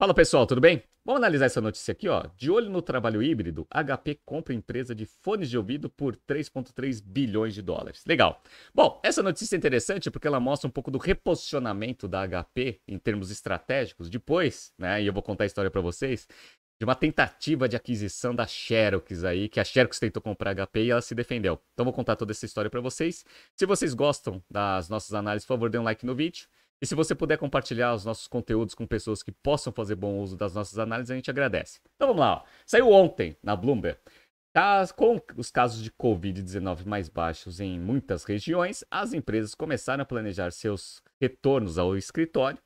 Fala pessoal, tudo bem? Vamos analisar essa notícia aqui, ó. De olho no trabalho híbrido, HP compra empresa de fones de ouvido por 3,3 bilhões de dólares. Legal. Bom, essa notícia é interessante porque ela mostra um pouco do reposicionamento da HP em termos estratégicos depois, né? E eu vou contar a história para vocês de uma tentativa de aquisição da Xerox aí, que a Xerox tentou comprar a HP e ela se defendeu. Então vou contar toda essa história para vocês. Se vocês gostam das nossas análises, por favor, dê um like no vídeo. E se você puder compartilhar os nossos conteúdos com pessoas que possam fazer bom uso das nossas análises, a gente agradece. Então vamos lá. Ó. Saiu ontem na Bloomberg. Com os casos de Covid-19 mais baixos em muitas regiões, as empresas começaram a planejar seus retornos ao escritório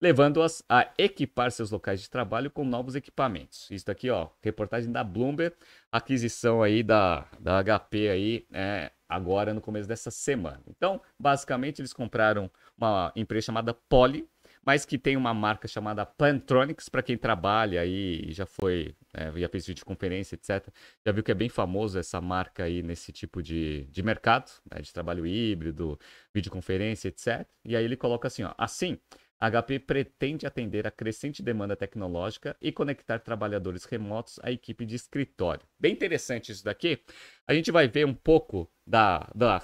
levando-as a equipar seus locais de trabalho com novos equipamentos. Isso aqui, ó, reportagem da Bloomberg, aquisição aí da, da HP aí, é, agora no começo dessa semana. Então, basicamente, eles compraram uma empresa chamada Poly, mas que tem uma marca chamada Plantronics, para quem trabalha aí, já foi, é, já fez videoconferência, etc. Já viu que é bem famoso essa marca aí nesse tipo de, de mercado, né, de trabalho híbrido, videoconferência, etc. E aí ele coloca assim, ó, assim... Ah, a HP pretende atender a crescente demanda tecnológica e conectar trabalhadores remotos à equipe de escritório. Bem interessante isso daqui. A gente vai ver um pouco da, da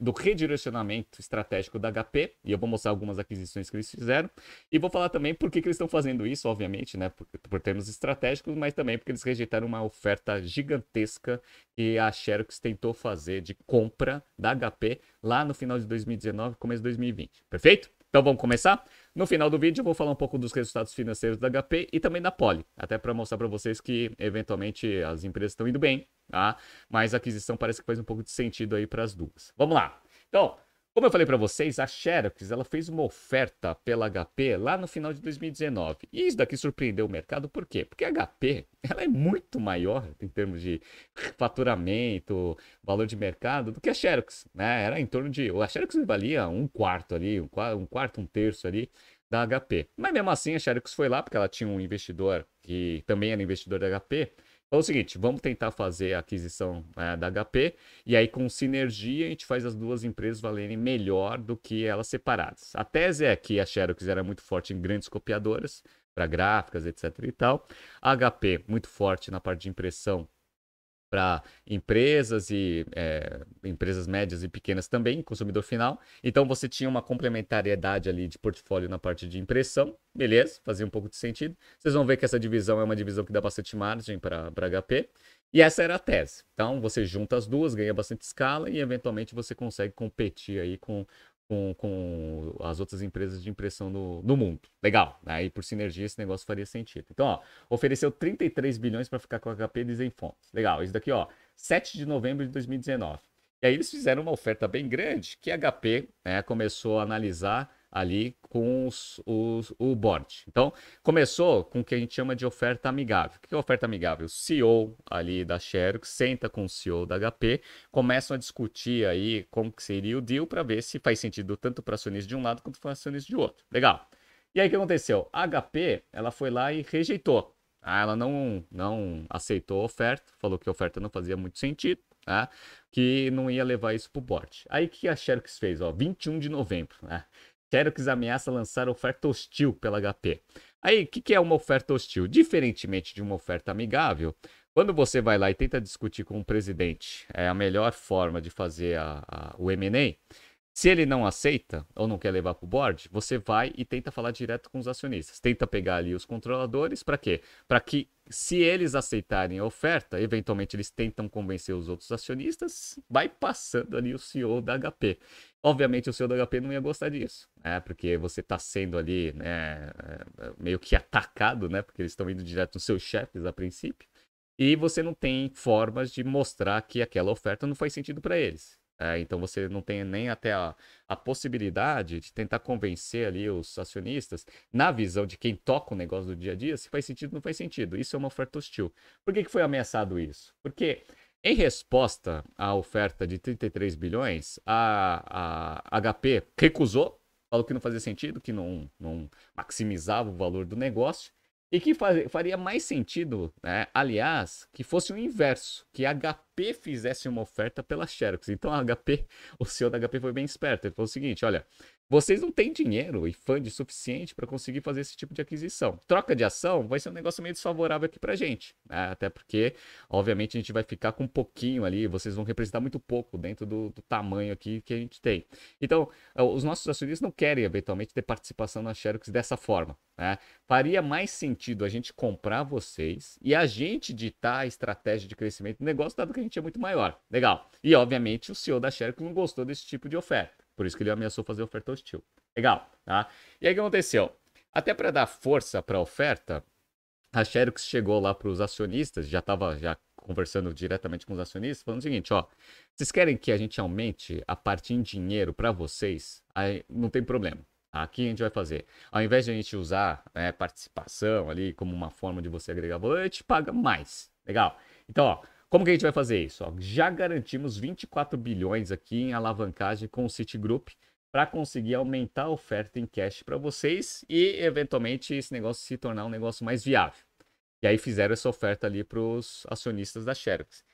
do redirecionamento estratégico da HP, e eu vou mostrar algumas aquisições que eles fizeram, e vou falar também por que, que eles estão fazendo isso, obviamente, né, por, por termos estratégicos, mas também porque eles rejeitaram uma oferta gigantesca que a Xerox tentou fazer de compra da HP lá no final de 2019, começo de 2020, perfeito? Então vamos começar? No final do vídeo eu vou falar um pouco dos resultados financeiros da HP e também da Poly, até para mostrar para vocês que eventualmente as empresas estão indo bem, tá? Mas a aquisição parece que faz um pouco de sentido aí para as duas. Vamos lá. Então, como eu falei para vocês, a Xerox ela fez uma oferta pela HP lá no final de 2019. E isso daqui surpreendeu o mercado, por quê? Porque a HP ela é muito maior em termos de faturamento, valor de mercado, do que a Xerox. Né? Era em torno de. A Xerox valia um quarto ali, um quarto, um terço ali da HP. Mas mesmo assim, a Xerox foi lá, porque ela tinha um investidor que também era investidor da HP então é o seguinte, vamos tentar fazer a aquisição é, da HP e aí com sinergia a gente faz as duas empresas valerem melhor do que elas separadas. A tese é que a Xerox era muito forte em grandes copiadoras, para gráficas, etc e tal. A HP muito forte na parte de impressão para empresas e é, empresas médias e pequenas também, consumidor final. Então você tinha uma complementariedade ali de portfólio na parte de impressão, beleza, fazia um pouco de sentido. Vocês vão ver que essa divisão é uma divisão que dá bastante margem para HP. E essa era a tese. Então você junta as duas, ganha bastante escala e eventualmente você consegue competir aí com, com, com as outras empresas de impressão no, no mundo. Legal. Aí, né? por sinergia, esse negócio faria sentido. Então, ó, ofereceu 33 bilhões para ficar com a HP e Fontes. Legal. Isso daqui, ó, 7 de novembro de 2019. E aí eles fizeram uma oferta bem grande que a HP né, começou a analisar ali com os, os, o board. Então, começou com o que a gente chama de oferta amigável. O que é oferta amigável? O CEO ali da Xerox senta com o CEO da HP, começam a discutir aí como que seria o deal para ver se faz sentido tanto para acionista de um lado quanto para acionista de outro. Legal. E aí o que aconteceu? A HP, ela foi lá e rejeitou. Ah, ela não, não aceitou a oferta, falou que a oferta não fazia muito sentido, né? que não ia levar isso para o board. Aí que a Xerox fez? Ó, 21 de novembro, né? Xerox ameaça lançar oferta hostil pela HP. Aí, o que, que é uma oferta hostil? Diferentemente de uma oferta amigável, quando você vai lá e tenta discutir com o presidente é a melhor forma de fazer a, a, o M&A, se ele não aceita ou não quer levar para o board, você vai e tenta falar direto com os acionistas. Tenta pegar ali os controladores para quê? Para que, se eles aceitarem a oferta, eventualmente eles tentam convencer os outros acionistas, vai passando ali o CEO da HP. Obviamente o seu DHP HP não ia gostar disso, né? Porque você está sendo ali, né, é, é, meio que atacado, né? Porque eles estão indo direto nos seus chefes a princípio. E você não tem formas de mostrar que aquela oferta não faz sentido para eles. É, então você não tem nem até a, a, possibilidade de tentar convencer ali os acionistas, na visão de quem toca o negócio do dia a dia, se faz sentido ou não faz sentido. Isso é uma oferta hostil. Por que, que foi ameaçado isso? Porque em resposta à oferta de 33 bilhões, a, a HP recusou, falou que não fazia sentido, que não, não maximizava o valor do negócio e que faria mais sentido, né? aliás, que fosse o inverso, que a HP fizesse uma oferta pela Xerox. Então a HP, o CEO da HP foi bem esperto, ele falou o seguinte, olha, vocês não têm dinheiro e fund suficiente para conseguir fazer esse tipo de aquisição. Troca de ação vai ser um negócio meio desfavorável aqui para gente, né? até porque, obviamente, a gente vai ficar com um pouquinho ali, vocês vão representar muito pouco dentro do, do tamanho aqui que a gente tem. Então, ah, os nossos acionistas não querem eventualmente ter participação na Xerox dessa forma. Né? Faria mais sentido a gente comprar vocês e a gente ditar a estratégia de crescimento do negócio, dado que a gente é muito maior. Legal. E, obviamente, o CEO da Xerox não gostou desse tipo de oferta. Por isso que ele ameaçou fazer oferta hostil. Legal, tá? E aí o que aconteceu? Até para dar força para a oferta, a Xerox chegou lá para os acionistas, já estava já conversando diretamente com os acionistas, falando o seguinte, ó, vocês querem que a gente aumente a parte em dinheiro para vocês? Aí não tem problema. Tá? Aqui a gente vai fazer. Ao invés de a gente usar né, participação ali como uma forma de você agregar valor, a gente paga mais. Legal? Então, ó, como que a gente vai fazer isso? Ó, já garantimos 24 bilhões aqui em alavancagem com o Citigroup para conseguir aumentar a oferta em cash para vocês e eventualmente esse negócio se tornar um negócio mais viável. E aí fizeram essa oferta ali para os acionistas da Xerox,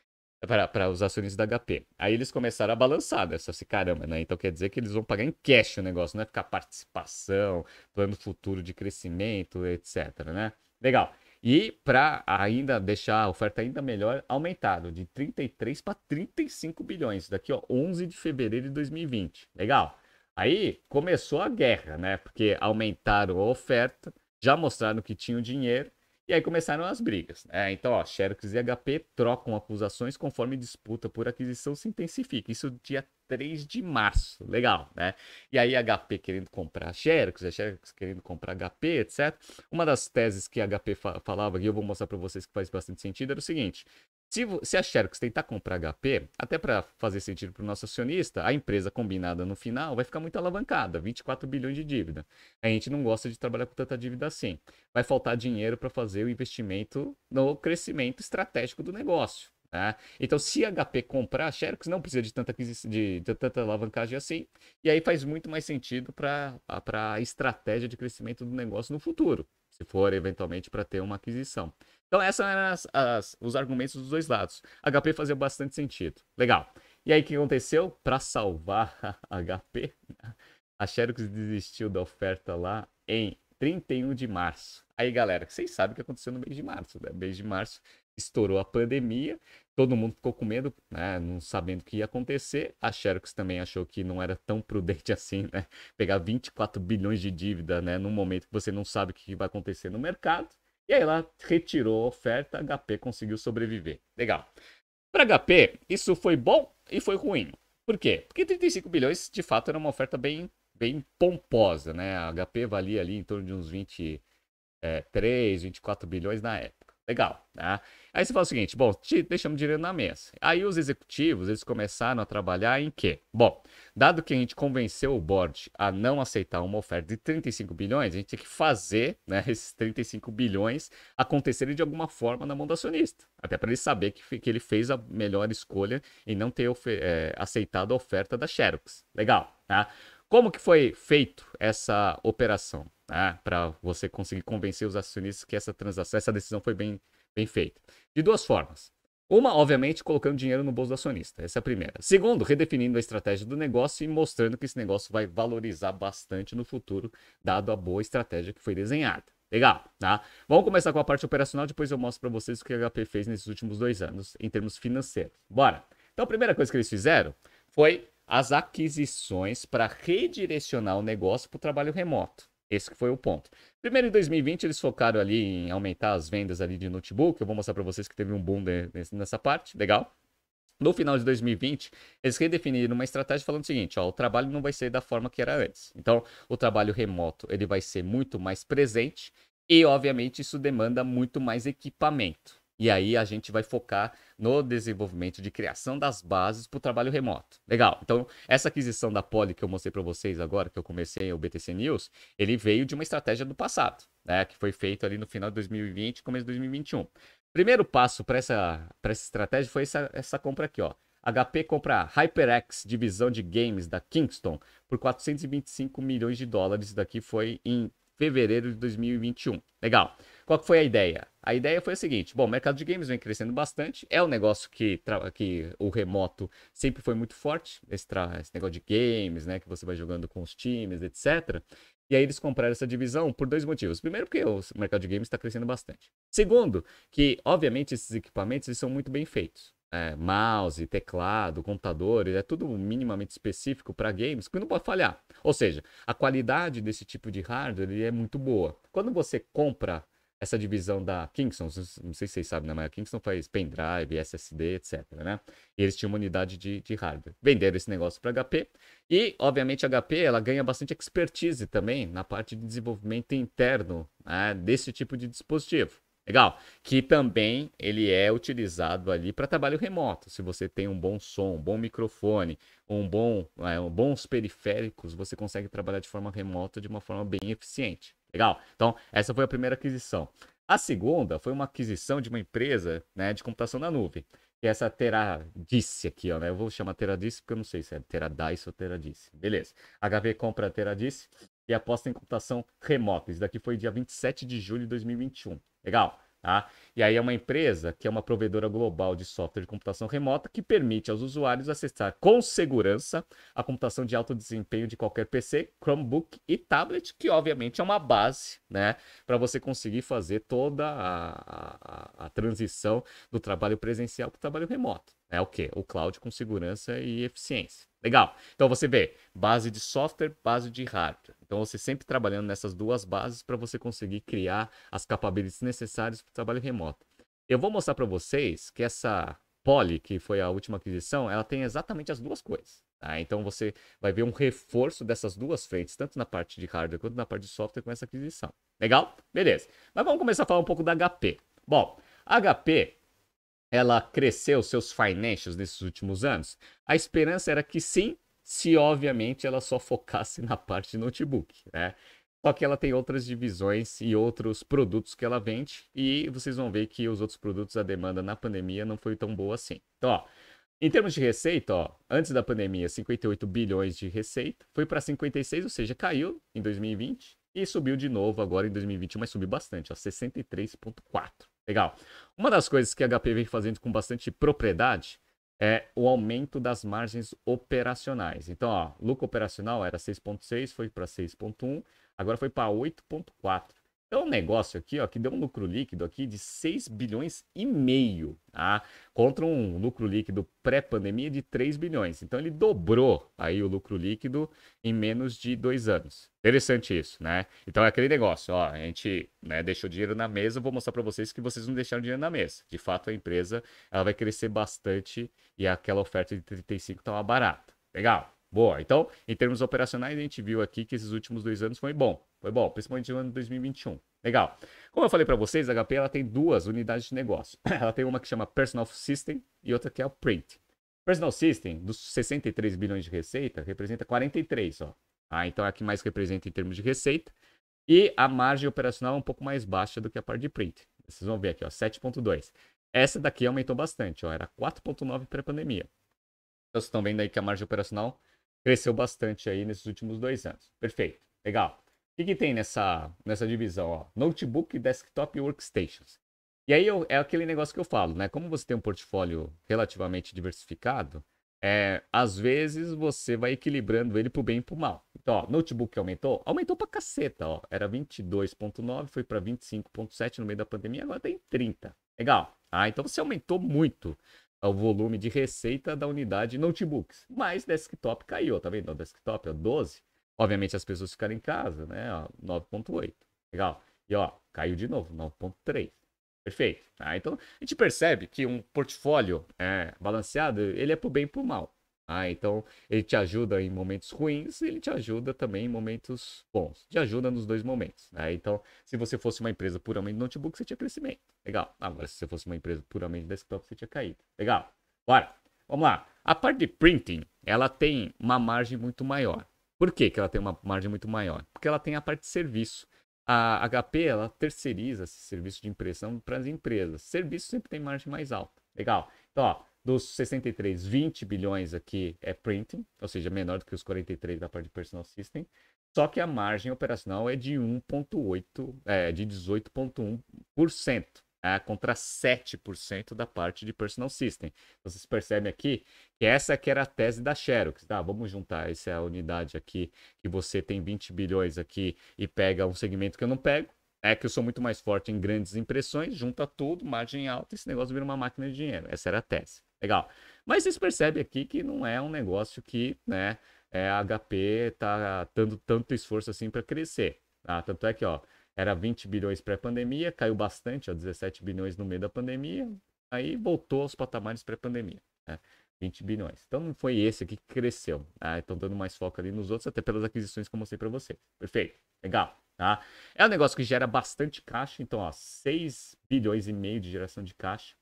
para os acionistas da HP. Aí eles começaram a balançar, né? Só assim, caramba, né? Então quer dizer que eles vão pagar em cash o negócio, não é ficar participação, plano futuro de crescimento, etc, né? Legal. E para ainda deixar a oferta ainda melhor, aumentado de 33 para 35 bilhões, daqui ó, 11 de fevereiro de 2020. Legal. Aí começou a guerra, né? Porque aumentaram a oferta, já mostraram que tinham dinheiro, e aí começaram as brigas. É, então, ó, Xerox e HP trocam acusações conforme disputa por aquisição se intensifica. Isso dia 3 de março. Legal, né? E aí HP querendo comprar Xerox, a Xerox querendo comprar HP, etc. Uma das teses que a HP fa falava, e eu vou mostrar para vocês que faz bastante sentido, era o seguinte. Se, se a Xerox tentar comprar HP, até para fazer sentido para o nosso acionista, a empresa combinada no final vai ficar muito alavancada, 24 bilhões de dívida. A gente não gosta de trabalhar com tanta dívida assim. Vai faltar dinheiro para fazer o investimento no crescimento estratégico do negócio. Né? Então, se a HP comprar a Xerox, não precisa de tanta, de, de tanta alavancagem assim. E aí faz muito mais sentido para a estratégia de crescimento do negócio no futuro, se for eventualmente para ter uma aquisição. Então, esses eram as, as, os argumentos dos dois lados. HP fazia bastante sentido. Legal. E aí, o que aconteceu? Para salvar a HP, a Xerox desistiu da oferta lá em 31 de março. Aí, galera, vocês sabem o que aconteceu no mês de março, né? Mês de março estourou a pandemia, todo mundo ficou com medo, né? Não sabendo o que ia acontecer. A Xerox também achou que não era tão prudente assim, né? Pegar 24 bilhões de dívida, né? Num momento que você não sabe o que vai acontecer no mercado. E aí ela retirou a oferta, a HP conseguiu sobreviver. Legal. Para HP, isso foi bom e foi ruim. Por quê? Porque 35 bilhões de fato era uma oferta bem, bem pomposa, né? A HP valia ali em torno de uns 23, 24 eh, bilhões na época. Legal, tá? Aí você fala o seguinte, bom, te deixamos dinheiro na mesa. Aí os executivos, eles começaram a trabalhar em quê? Bom, dado que a gente convenceu o board a não aceitar uma oferta de 35 bilhões, a gente tem que fazer né, esses 35 bilhões acontecerem de alguma forma na mão do acionista. Até para ele saber que, que ele fez a melhor escolha em não ter é, aceitado a oferta da Xerox. Legal, tá? Como que foi feito essa operação? Né, para você conseguir convencer os acionistas que essa transação, essa decisão foi bem, bem feita. De duas formas. Uma, obviamente, colocando dinheiro no bolso do acionista. Essa é a primeira. Segundo, redefinindo a estratégia do negócio e mostrando que esse negócio vai valorizar bastante no futuro, dado a boa estratégia que foi desenhada. Legal, tá? Vamos começar com a parte operacional, depois eu mostro para vocês o que a HP fez nesses últimos dois anos em termos financeiros. Bora! Então, a primeira coisa que eles fizeram foi as aquisições para redirecionar o negócio para o trabalho remoto. Esse que foi o ponto. Primeiro, em 2020, eles focaram ali em aumentar as vendas ali de notebook. Eu vou mostrar para vocês que teve um boom nessa parte, legal? No final de 2020, eles redefiniram uma estratégia falando o seguinte, ó, o trabalho não vai ser da forma que era antes. Então, o trabalho remoto, ele vai ser muito mais presente e, obviamente, isso demanda muito mais equipamento. E aí a gente vai focar no desenvolvimento de criação das bases para o trabalho remoto. Legal. Então, essa aquisição da Poly que eu mostrei para vocês agora, que eu comecei o BTC News, ele veio de uma estratégia do passado, né, que foi feito ali no final de 2020, começo de 2021. Primeiro passo para essa, essa estratégia foi essa, essa compra aqui, ó. HP compra HyperX, divisão de games da Kingston, por 425 milhões de dólares. Isso daqui foi em fevereiro de 2021. Legal. Qual foi a ideia? A ideia foi a seguinte: bom, o mercado de games vem crescendo bastante, é um negócio que, que o remoto sempre foi muito forte, esse, esse negócio de games, né? Que você vai jogando com os times, etc. E aí eles compraram essa divisão por dois motivos. Primeiro, porque o mercado de games está crescendo bastante. Segundo, que, obviamente, esses equipamentos eles são muito bem feitos. É, mouse, teclado, computadores, é tudo minimamente específico para games, que não pode falhar. Ou seja, a qualidade desse tipo de hardware é muito boa. Quando você compra essa divisão da Kingston, não sei se vocês sabem, né? mas a Kingston faz pendrive, SSD, etc. Né? E eles tinham uma unidade de, de hardware. Venderam esse negócio para HP. E, obviamente, a HP ela ganha bastante expertise também na parte de desenvolvimento interno né? desse tipo de dispositivo. Legal. Que também ele é utilizado ali para trabalho remoto. Se você tem um bom som, um bom microfone, um bom, um é, bons periféricos, você consegue trabalhar de forma remota de uma forma bem eficiente. Legal? Então, essa foi a primeira aquisição. A segunda foi uma aquisição de uma empresa né, de computação na nuvem. Que é essa Teradice aqui, ó, né? Eu vou chamar Teradice porque eu não sei se é Teradice ou Teradice. Beleza. HV compra a Teradice e aposta em computação remota. Isso daqui foi dia 27 de julho de 2021. Legal? Tá? E aí é uma empresa que é uma provedora global de software de computação remota que permite aos usuários acessar com segurança a computação de alto desempenho de qualquer PC, Chromebook e tablet, que obviamente é uma base, né, para você conseguir fazer toda a, a, a, transição do trabalho presencial para o trabalho remoto. É o que? O cloud com segurança e eficiência. Legal. Então você vê base de software, base de hardware. Então você sempre trabalhando nessas duas bases para você conseguir criar as capabilities necessárias para o trabalho remoto. Eu vou mostrar para vocês que essa Poly, que foi a última aquisição, ela tem exatamente as duas coisas. Tá? Então você vai ver um reforço dessas duas frentes, tanto na parte de hardware quanto na parte de software com essa aquisição. Legal? Beleza. Mas vamos começar a falar um pouco da HP. Bom, a HP ela cresceu seus financials nesses últimos anos? A esperança era que sim, se obviamente ela só focasse na parte notebook, né? Só que ela tem outras divisões e outros produtos que ela vende, e vocês vão ver que os outros produtos, a demanda na pandemia não foi tão boa assim. Então, ó, em termos de receita, ó, antes da pandemia, 58 bilhões de receita, foi para 56, ou seja, caiu em 2020 e subiu de novo agora em 2021, mas subiu bastante, 63.4. Legal. Uma das coisas que a HP vem fazendo com bastante propriedade é o aumento das margens operacionais. Então, ó, lucro operacional era 6.6, foi para 6.1, agora foi para 8.4. É um negócio aqui, ó, que deu um lucro líquido aqui de 6 bilhões e meio, tá? Contra um lucro líquido pré-pandemia de 3 bilhões. Então ele dobrou aí o lucro líquido em menos de dois anos. Interessante isso, né? Então é aquele negócio, ó, a gente né, deixou dinheiro na mesa, vou mostrar para vocês que vocês não deixaram dinheiro na mesa. De fato, a empresa ela vai crescer bastante e aquela oferta de 35 tá uma barata. Legal. Boa. Então, em termos operacionais, a gente viu aqui que esses últimos dois anos foi bom. Foi bom, principalmente no ano de 2021. Legal. Como eu falei para vocês, a HP ela tem duas unidades de negócio. Ela tem uma que chama Personal System e outra que é o Print. Personal System, dos 63 bilhões de receita, representa 43, ó. Ah, então é a que mais representa em termos de receita. E a margem operacional é um pouco mais baixa do que a parte de print. Vocês vão ver aqui, ó, 7.2. Essa daqui aumentou bastante, ó, era 4.9 pré-pandemia. Então, vocês estão vendo aí que a margem operacional cresceu bastante aí nesses últimos dois anos. Perfeito, legal. O que, que tem nessa, nessa divisão? Ó? Notebook, desktop e workstations. E aí eu, é aquele negócio que eu falo, né? Como você tem um portfólio relativamente diversificado, é, às vezes você vai equilibrando ele pro bem e pro mal. Então, ó, notebook aumentou? Aumentou pra caceta, ó. Era 22.9, foi para 25.7 no meio da pandemia, agora tem tá 30. Legal. Ah, então você aumentou muito o volume de receita da unidade notebooks. Mas desktop caiu, tá vendo? O desktop é 12. Obviamente as pessoas ficaram em casa, né? 9.8. Legal. E ó, caiu de novo, 9.3. Perfeito. Ah, então a gente percebe que um portfólio é, balanceado, ele é pro bem e pro mal. Ah, então ele te ajuda em momentos ruins, ele te ajuda também em momentos bons. Te ajuda nos dois momentos. Né? Então, se você fosse uma empresa puramente notebook, você tinha crescimento. Legal. Agora, se você fosse uma empresa puramente desktop, você tinha caído. Legal. Bora. Vamos lá. A parte de printing, ela tem uma margem muito maior. Por que, que ela tem uma margem muito maior? Porque ela tem a parte de serviço. A HP, ela terceiriza esse serviço de impressão para as empresas. Serviço sempre tem margem mais alta. Legal. Então, ó, dos 63, 20 bilhões aqui é printing, ou seja, menor do que os 43 da parte de personal system. Só que a margem operacional é de 1,8, é de 18,1%, é, né, contra 7% da parte de personal system. Então, vocês percebem aqui que essa que era a tese da Xerox, tá? Vamos juntar essa unidade aqui, que você tem 20 bilhões aqui e pega um segmento que eu não pego. É que eu sou muito mais forte em grandes impressões, junta tudo, margem alta, esse negócio vira uma máquina de dinheiro. Essa era a tese. Legal. Mas vocês percebem aqui que não é um negócio que, né, é, a HP tá dando tanto esforço assim para crescer. Tá? Tanto é que, ó, era 20 bilhões pré-pandemia, caiu bastante, ó, 17 bilhões no meio da pandemia, aí voltou aos patamares pré-pandemia, né? 20 bilhões. Então não foi esse aqui que cresceu. Tá? Estão dando mais foco ali nos outros, até pelas aquisições que eu mostrei para vocês. Perfeito. Legal. Tá? É um negócio que gera bastante caixa, então ó, 6 bilhões e meio de geração de caixa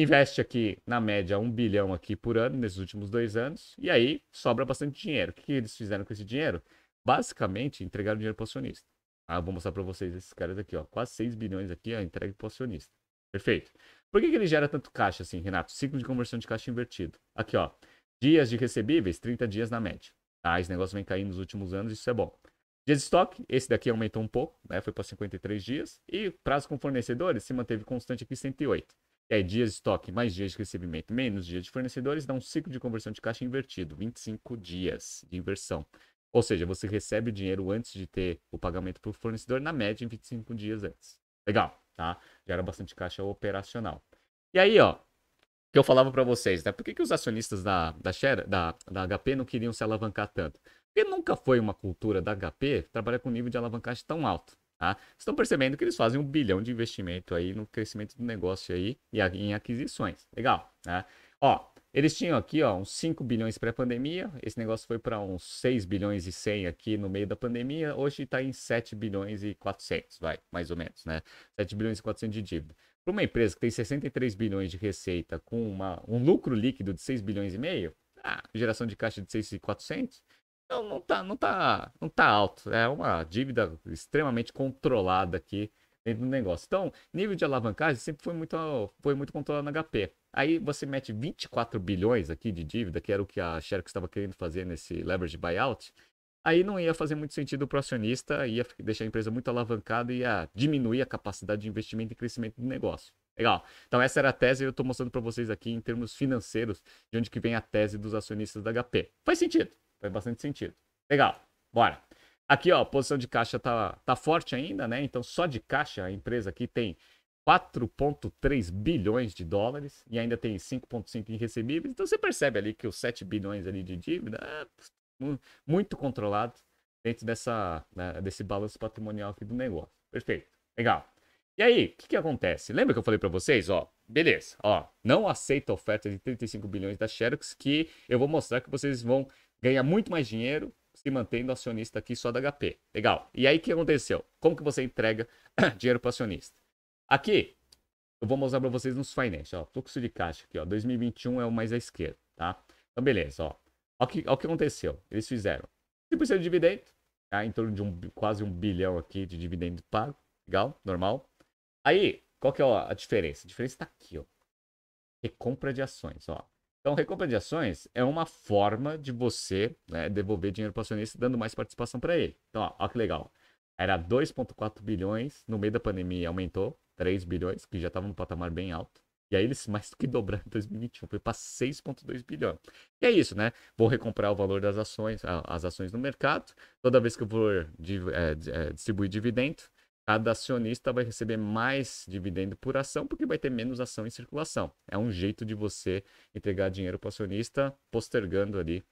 investe aqui, na média, um bilhão aqui por ano, nesses últimos dois anos, e aí sobra bastante dinheiro. O que eles fizeram com esse dinheiro? Basicamente, entregaram dinheiro para o acionista. Ah, vou mostrar para vocês esses caras aqui, ó. Quase 6 bilhões aqui, ó, entregue para o acionista. Perfeito. Por que, que ele gera tanto caixa assim, Renato? Ciclo de conversão de caixa invertido. Aqui, ó. Dias de recebíveis, 30 dias na média. Ah, esse negócio vem caindo nos últimos anos, isso é bom. Dias de estoque, esse daqui aumentou um pouco, né? Foi para 53 dias. E prazo com fornecedores se manteve constante aqui 108 é dias de estoque mais dias de recebimento menos dias de fornecedores dá um ciclo de conversão de caixa invertido, 25 dias de inversão. Ou seja, você recebe o dinheiro antes de ter o pagamento para o fornecedor, na média, em 25 dias antes. Legal, tá? Gera bastante caixa operacional. E aí, ó, que eu falava para vocês, né? Por que, que os acionistas da, da, Share, da, da HP não queriam se alavancar tanto? Porque nunca foi uma cultura da HP trabalhar com nível de alavancagem tão alto. Tá? Estão percebendo que eles fazem um bilhão de investimento aí no crescimento do negócio aí e em aquisições. Legal, né? Ó, eles tinham aqui ó, uns 5 bilhões pré-pandemia, esse negócio foi para uns 6 bilhões e 100 aqui no meio da pandemia, hoje está em 7 bilhões e 400, vai, mais ou menos, né? 7 bilhões e 400 de dívida. Para uma empresa que tem 63 bilhões de receita com uma, um lucro líquido de 6 bilhões e meio, ah, geração de caixa de 6,400, então não tá, não tá, não tá alto. É uma dívida extremamente controlada aqui dentro do negócio. Então, nível de alavancagem sempre foi muito, foi muito controlado na HP. Aí você mete 24 bilhões aqui de dívida, que era o que a Xerox estava querendo fazer nesse leverage buyout. Aí não ia fazer muito sentido para o acionista, ia deixar a empresa muito alavancada e ia diminuir a capacidade de investimento e crescimento do negócio. Legal. Então essa era a tese eu estou mostrando para vocês aqui em termos financeiros de onde que vem a tese dos acionistas da HP. Faz sentido? Faz bastante sentido. Legal, bora. Aqui, ó, a posição de caixa tá, tá forte ainda, né? Então, só de caixa, a empresa aqui tem 4,3 bilhões de dólares e ainda tem 5,5 em recebíveis. Então, você percebe ali que os 7 bilhões ali de dívida é muito controlado dentro dessa, né, desse balanço patrimonial aqui do negócio. Perfeito, legal. E aí, o que, que acontece? Lembra que eu falei para vocês, ó, beleza, ó, não aceita oferta de 35 bilhões da Xerox que eu vou mostrar que vocês vão ganha muito mais dinheiro se mantendo acionista aqui só da HP. Legal. E aí o que aconteceu? Como que você entrega dinheiro para acionista? Aqui, eu vou mostrar para vocês nos financials. fluxo de caixa aqui, ó. 2021 é o mais à esquerda, tá? Então, beleza, ó. Olha o que, que aconteceu. Eles fizeram 5% de dividendo, tá? em torno de um, quase um bilhão aqui de dividendo pago. Legal, normal. Aí, qual que é a diferença? A diferença está aqui, ó. Recompra de ações, ó. Então, recompra de ações é uma forma de você né, devolver dinheiro para o acionista, dando mais participação para ele. Então, olha que legal. Era 2,4 bilhões, no meio da pandemia aumentou 3 bilhões, que já estava num patamar bem alto. E aí eles mais do que dobraram em 2021, foi para 6,2 bilhões. E é isso, né? Vou recomprar o valor das ações, as ações no mercado. Toda vez que eu for é, distribuir dividendo, cada acionista vai receber mais dividendo por ação porque vai ter menos ação em circulação. É um jeito de você entregar dinheiro para o acionista, postergando ali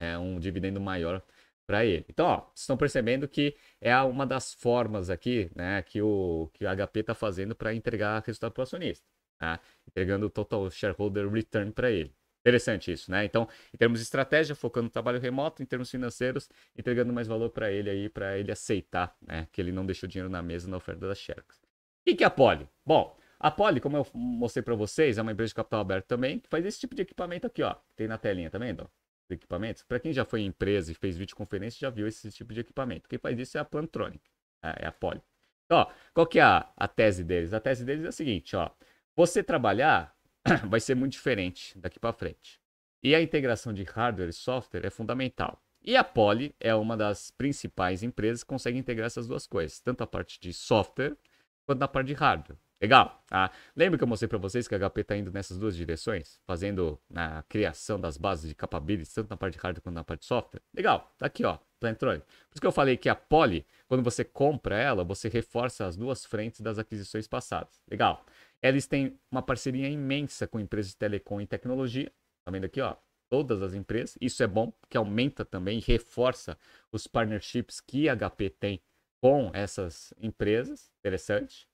é, um dividendo maior para ele. Então, ó, vocês estão percebendo que é uma das formas aqui né, que, o, que o HP está fazendo para entregar resultado para o acionista. Tá? Entregando o total shareholder return para ele. Interessante isso, né? Então, em termos de estratégia, focando no trabalho remoto, em termos financeiros, entregando mais valor para ele aí, para ele aceitar, né? Que ele não deixou dinheiro na mesa na oferta da Xerox. O que é a Poly? Bom, a Poly, como eu mostrei para vocês, é uma empresa de capital aberto também, que faz esse tipo de equipamento aqui, ó. Tem na telinha, tá vendo? Equipamentos. Para quem já foi em empresa e fez videoconferência, já viu esse tipo de equipamento. Quem faz isso é a Plantronic, né? é a Poly. Então, ó, qual que é a, a tese deles? A tese deles é a seguinte, ó. Você trabalhar vai ser muito diferente daqui para frente. E a integração de hardware e software é fundamental. E a Poly é uma das principais empresas que consegue integrar essas duas coisas, tanto a parte de software quanto a parte de hardware. Legal. Ah, lembra que eu mostrei para vocês que a HP está indo nessas duas direções, fazendo a criação das bases de capabilities, tanto na parte de hardware quanto na parte de software? Legal. Tá aqui, ó, Plantronic. Tá Por isso que eu falei que a Poly, quando você compra ela, você reforça as duas frentes das aquisições passadas. Legal. Eles têm uma parceria imensa com empresas de telecom e tecnologia. Tá vendo aqui, ó? Todas as empresas. Isso é bom, porque aumenta também e reforça os partnerships que a HP tem com essas empresas. Interessante.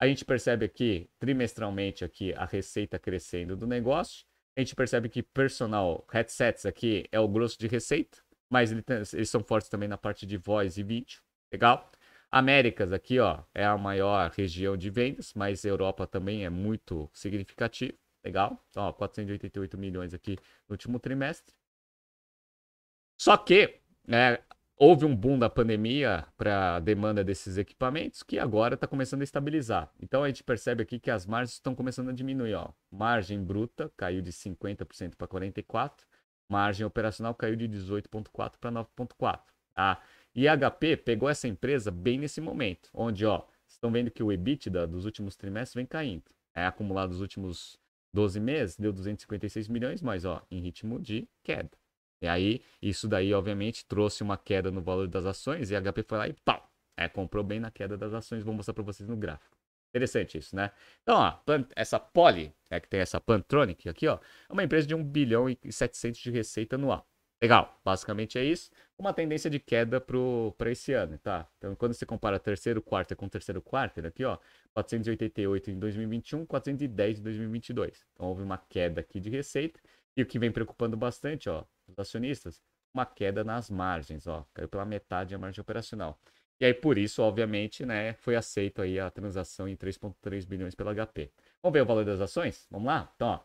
A gente percebe aqui, trimestralmente, aqui a receita crescendo do negócio. A gente percebe que personal headsets aqui é o grosso de receita, mas eles são fortes também na parte de voz e vídeo. Legal? Américas aqui, ó, é a maior região de vendas, mas Europa também é muito significativo. Legal? Então, ó, 488 milhões aqui no último trimestre. Só que né, houve um boom da pandemia para a demanda desses equipamentos que agora está começando a estabilizar. Então a gente percebe aqui que as margens estão começando a diminuir. Ó. Margem bruta caiu de 50% para 44%, margem operacional caiu de 18,4% para 9,4%. Tá? Ah, e a HP pegou essa empresa bem nesse momento, onde, ó, estão vendo que o EBITDA dos últimos trimestres vem caindo. É acumulado nos últimos 12 meses, deu 256 milhões, mas, ó, em ritmo de queda. E aí, isso daí, obviamente, trouxe uma queda no valor das ações e a HP foi lá e pau! É, comprou bem na queda das ações, vou mostrar para vocês no gráfico. Interessante isso, né? Então, ó, essa Poly, é que tem essa Plantronic aqui, ó, é uma empresa de 1 bilhão e 700 de receita anual. Legal, basicamente é isso. Uma tendência de queda para esse ano, tá? Então, quando você compara terceiro quarto com terceiro quarto, aqui, ó, 488 em 2021, 410 em 2022. Então, houve uma queda aqui de receita. E o que vem preocupando bastante, ó, os acionistas, uma queda nas margens, ó, caiu pela metade a margem operacional. E aí, por isso, obviamente, né, foi aceito aí a transação em 3,3 bilhões pela HP. Vamos ver o valor das ações? Vamos lá? Então, ó,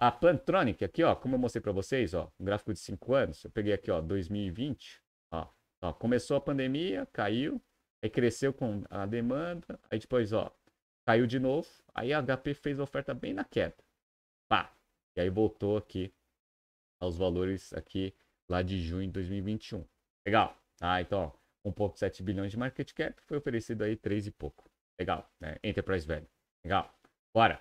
a Plantronic, aqui, ó, como eu mostrei para vocês, ó, um gráfico de 5 anos, eu peguei aqui, ó, 2020, ó, ó, começou a pandemia, caiu, aí cresceu com a demanda, aí depois, ó, caiu de novo, aí a HP fez a oferta bem na queda. Pá. E aí voltou aqui aos valores aqui lá de junho de 2021. Legal. Tá, então, 1.7 bilhões de market cap foi oferecido aí 3 e pouco. Legal, né? Enterprise Value. Legal. Bora.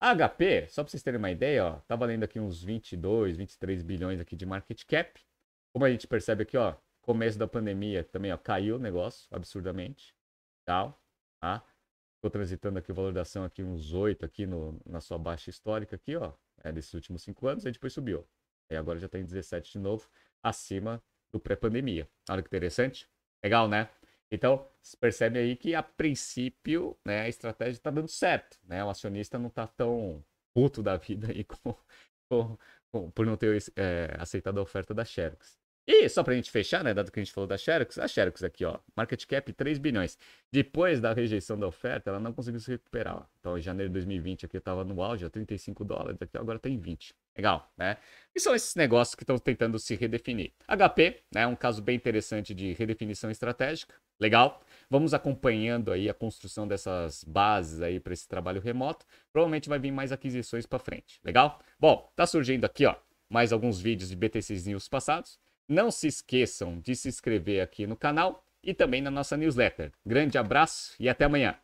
A HP, só para vocês terem uma ideia, ó, tá valendo aqui uns 22, 23 bilhões aqui de market cap. Como a gente percebe aqui, ó, começo da pandemia também, ó, caiu o negócio absurdamente. Tal, tá? Ficou transitando aqui o valor da ação aqui uns 8 aqui no, na sua baixa histórica aqui, ó, é desses últimos 5 anos, aí depois subiu. E agora já tem tá 17 de novo, acima do pré-pandemia. Olha que interessante. Legal, né? Então, se percebe aí que, a princípio, né, a estratégia está dando certo. Né? O acionista não está tão puto da vida aí com, com, com, por não ter é, aceitado a oferta da Xerox. E só para a gente fechar, né, dado que a gente falou da Xerox, a Xerox aqui, ó, market cap 3 bilhões. Depois da rejeição da oferta, ela não conseguiu se recuperar. Ó. Então, em janeiro de 2020 aqui estava no auge, ó, 35 dólares, aqui agora tem tá 20. Legal, né? E são esses negócios que estão tentando se redefinir. HP, né, é um caso bem interessante de redefinição estratégica, Legal? Vamos acompanhando aí a construção dessas bases aí para esse trabalho remoto. Provavelmente vai vir mais aquisições para frente. Legal? Bom, tá surgindo aqui, ó, mais alguns vídeos de BTC News passados. Não se esqueçam de se inscrever aqui no canal e também na nossa newsletter. Grande abraço e até amanhã.